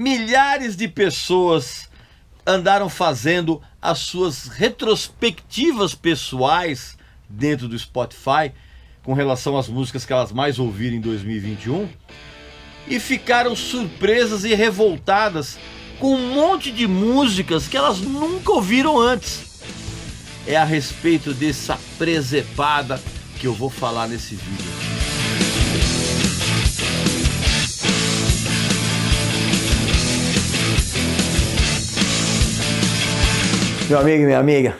milhares de pessoas andaram fazendo as suas retrospectivas pessoais dentro do Spotify com relação às músicas que elas mais ouviram em 2021 e ficaram surpresas e revoltadas com um monte de músicas que elas nunca ouviram antes. É a respeito dessa presepada que eu vou falar nesse vídeo. Meu amigo e minha amiga,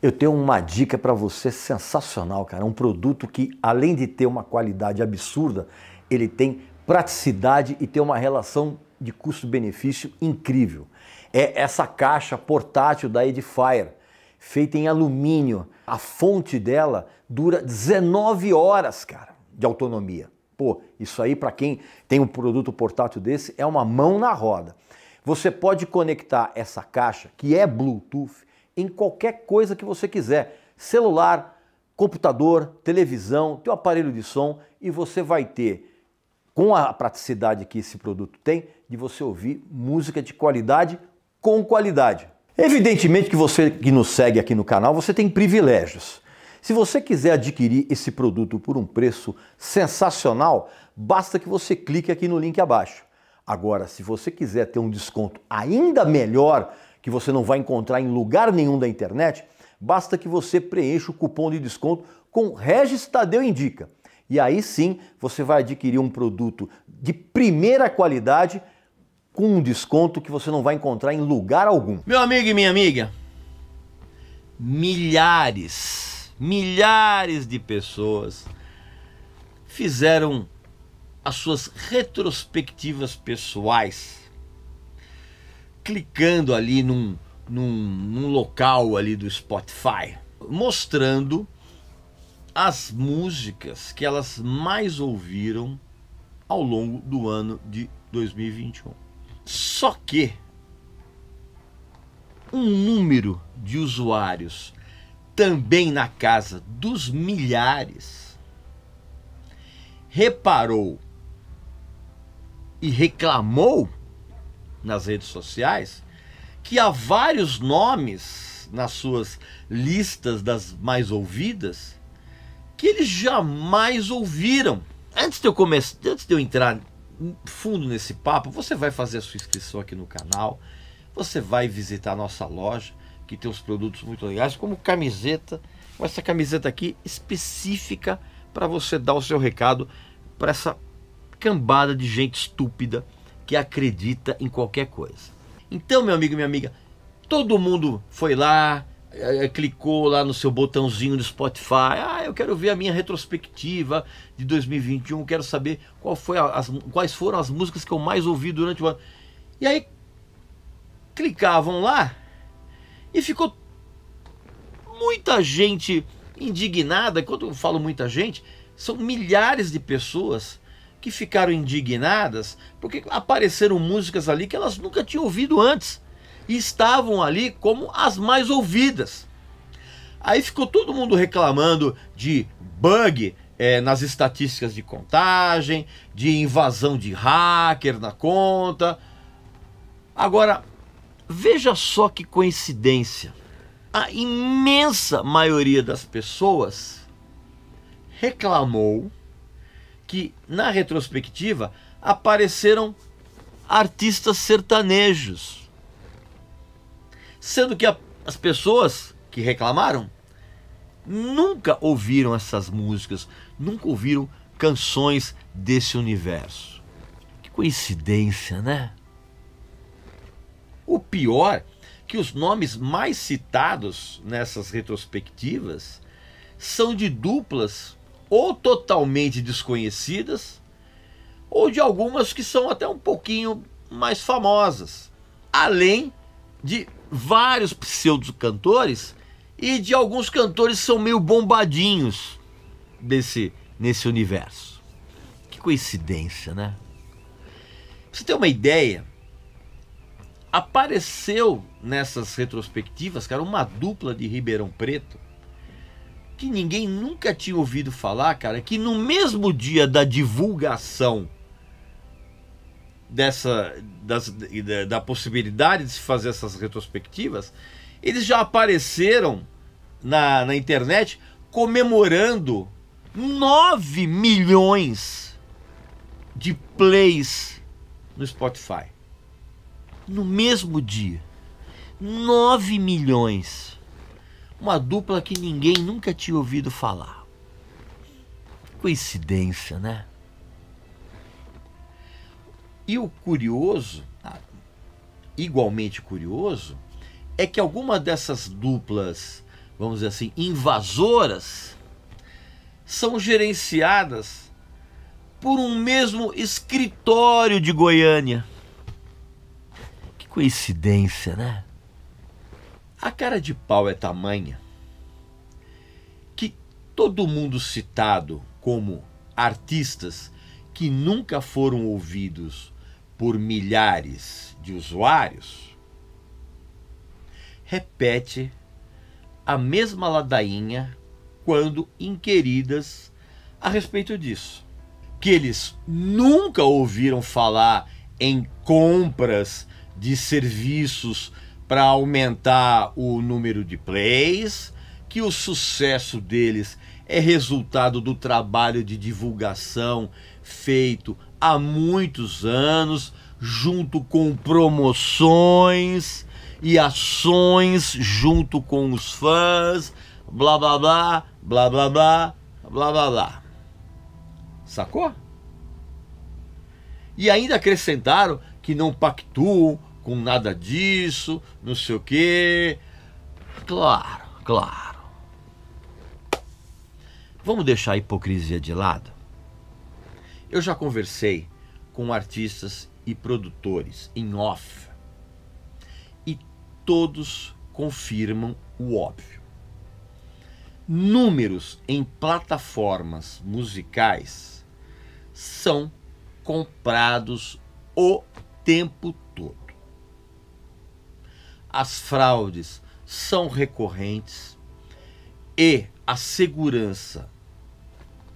eu tenho uma dica para você sensacional, cara. Um produto que, além de ter uma qualidade absurda, ele tem praticidade e tem uma relação de custo-benefício incrível. É essa caixa portátil da Edifier, feita em alumínio. A fonte dela dura 19 horas, cara, de autonomia. Pô, isso aí para quem tem um produto portátil desse é uma mão na roda. Você pode conectar essa caixa, que é Bluetooth, em qualquer coisa que você quiser, celular, computador, televisão, teu aparelho de som e você vai ter com a praticidade que esse produto tem de você ouvir música de qualidade com qualidade. Evidentemente que você que nos segue aqui no canal, você tem privilégios. Se você quiser adquirir esse produto por um preço sensacional, basta que você clique aqui no link abaixo. Agora, se você quiser ter um desconto ainda melhor, que você não vai encontrar em lugar nenhum da internet, basta que você preencha o cupom de desconto com Regis Tadeu Indica. E aí sim você vai adquirir um produto de primeira qualidade com um desconto que você não vai encontrar em lugar algum. Meu amigo e minha amiga, milhares, milhares de pessoas fizeram as suas retrospectivas pessoais, clicando ali num, num, num local ali do Spotify, mostrando as músicas que elas mais ouviram ao longo do ano de 2021. Só que um número de usuários também na casa dos milhares reparou e reclamou nas redes sociais que há vários nomes nas suas listas das mais ouvidas que eles jamais ouviram. Antes de eu começar, antes de eu entrar fundo nesse papo, você vai fazer a sua inscrição aqui no canal, você vai visitar a nossa loja que tem os produtos muito legais, como camiseta, com essa camiseta aqui específica para você dar o seu recado para essa cambada de gente estúpida que acredita em qualquer coisa. Então, meu amigo e minha amiga, todo mundo foi lá, eh, eh, clicou lá no seu botãozinho do Spotify. Ah, eu quero ver a minha retrospectiva de 2021, quero saber qual foi as, quais foram as músicas que eu mais ouvi durante o ano. E aí clicavam lá e ficou muita gente indignada. Quando eu falo muita gente, são milhares de pessoas que ficaram indignadas porque apareceram músicas ali que elas nunca tinham ouvido antes e estavam ali como as mais ouvidas. Aí ficou todo mundo reclamando de bug é, nas estatísticas de contagem, de invasão de hacker na conta. Agora, veja só que coincidência. A imensa maioria das pessoas reclamou que na retrospectiva apareceram artistas sertanejos. Sendo que a, as pessoas que reclamaram nunca ouviram essas músicas, nunca ouviram canções desse universo. Que coincidência, né? O pior é que os nomes mais citados nessas retrospectivas são de duplas ou totalmente desconhecidas, ou de algumas que são até um pouquinho mais famosas, além de vários pseudo-cantores e de alguns cantores que são meio bombadinhos desse, nesse universo. Que coincidência, né? Pra você ter uma ideia, apareceu nessas retrospectivas, cara, uma dupla de Ribeirão Preto que ninguém nunca tinha ouvido falar, cara, é que no mesmo dia da divulgação dessa das, da, da possibilidade de se fazer essas retrospectivas, eles já apareceram na, na internet comemorando 9 milhões de plays no Spotify. No mesmo dia. 9 milhões uma dupla que ninguém nunca tinha ouvido falar. Coincidência, né? E o curioso, ah, igualmente curioso, é que alguma dessas duplas, vamos dizer assim, invasoras, são gerenciadas por um mesmo escritório de Goiânia. Que coincidência, né? A cara de pau é tamanha que todo mundo citado como artistas que nunca foram ouvidos por milhares de usuários repete a mesma ladainha quando inquiridas a respeito disso. Que eles nunca ouviram falar em compras de serviços para aumentar o número de plays, que o sucesso deles é resultado do trabalho de divulgação feito há muitos anos, junto com promoções e ações junto com os fãs, blá blá blá, blá blá blá, blá blá blá. Sacou? E ainda acrescentaram que não pactuam com nada disso, não sei o quê. Claro, claro. Vamos deixar a hipocrisia de lado? Eu já conversei com artistas e produtores em off e todos confirmam o óbvio. Números em plataformas musicais são comprados o tempo todo as fraudes são recorrentes e a segurança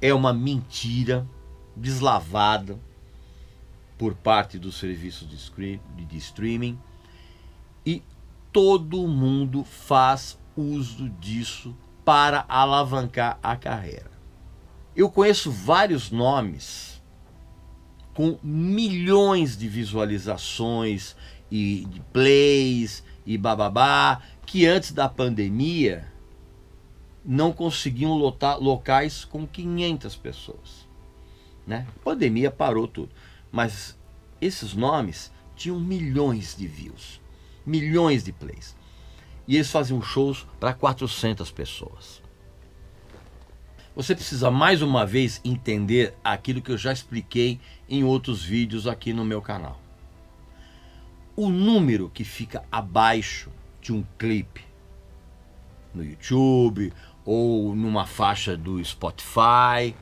é uma mentira deslavada por parte dos serviços de streaming e todo mundo faz uso disso para alavancar a carreira. Eu conheço vários nomes com milhões de visualizações e de plays e bababá, que antes da pandemia não conseguiam lotar locais com 500 pessoas. Né? A pandemia parou tudo, mas esses nomes tinham milhões de views, milhões de plays. E eles faziam shows para 400 pessoas. Você precisa mais uma vez entender aquilo que eu já expliquei em outros vídeos aqui no meu canal o número que fica abaixo de um clipe no YouTube ou numa faixa do Spotify,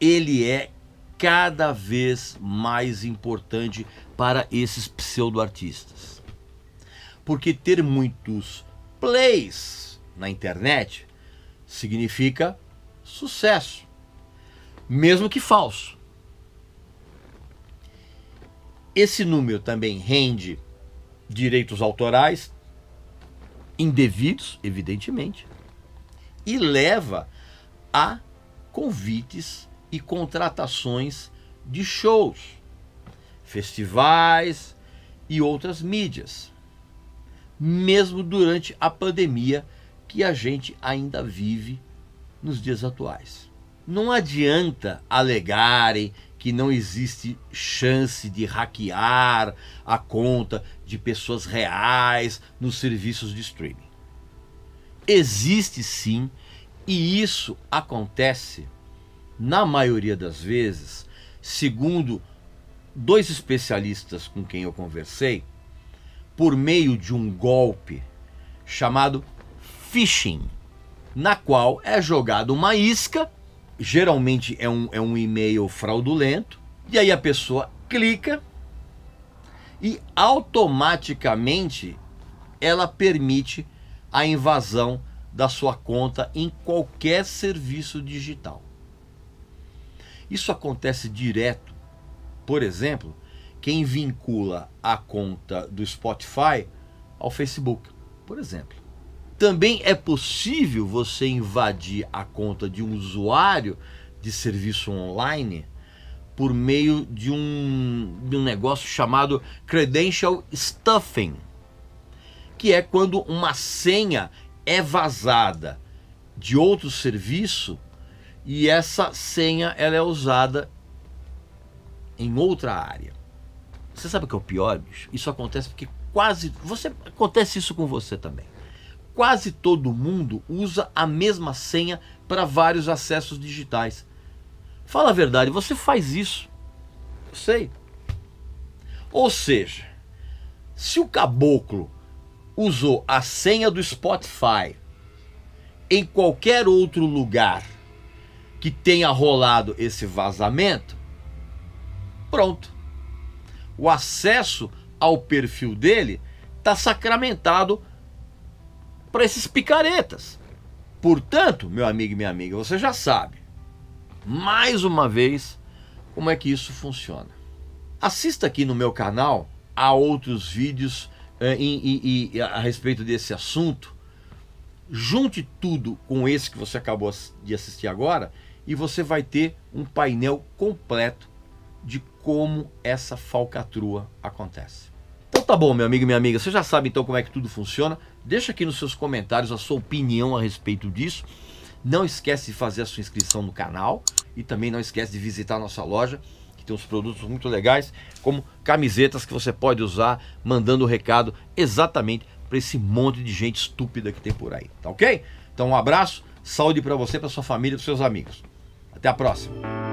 ele é cada vez mais importante para esses pseudo-artistas. Porque ter muitos plays na internet significa sucesso, mesmo que falso. Esse número também rende direitos autorais indevidos, evidentemente, e leva a convites e contratações de shows, festivais e outras mídias, mesmo durante a pandemia que a gente ainda vive nos dias atuais. Não adianta alegarem que não existe chance de hackear a conta de pessoas reais nos serviços de streaming. Existe sim, e isso acontece na maioria das vezes, segundo dois especialistas com quem eu conversei, por meio de um golpe chamado phishing, na qual é jogada uma isca geralmente é um, é um e-mail fraudulento, e aí a pessoa clica e automaticamente ela permite a invasão da sua conta em qualquer serviço digital. Isso acontece direto. Por exemplo, quem vincula a conta do Spotify ao Facebook, por exemplo. Também é possível você invadir a conta de um usuário de serviço online por meio de um, de um negócio chamado credential stuffing, que é quando uma senha é vazada de outro serviço e essa senha ela é usada em outra área. Você sabe o que é o pior, bicho? Isso acontece porque quase. Você acontece isso com você também quase todo mundo usa a mesma senha para vários acessos digitais. Fala a verdade, você faz isso. Eu sei. Ou seja, se o caboclo usou a senha do Spotify em qualquer outro lugar que tenha rolado esse vazamento, pronto. O acesso ao perfil dele está sacramentado para esses picaretas. Portanto, meu amigo e minha amiga, você já sabe, mais uma vez, como é que isso funciona. Assista aqui no meu canal a outros vídeos eh, e, e a respeito desse assunto. Junte tudo com esse que você acabou de assistir agora e você vai ter um painel completo de como essa falcatrua acontece tá bom, meu amigo e minha amiga, você já sabe então como é que tudo funciona. Deixa aqui nos seus comentários a sua opinião a respeito disso. Não esquece de fazer a sua inscrição no canal e também não esquece de visitar a nossa loja, que tem uns produtos muito legais, como camisetas que você pode usar mandando o recado exatamente para esse monte de gente estúpida que tem por aí, tá OK? Então um abraço, saúde para você, para sua família, para seus amigos. Até a próxima.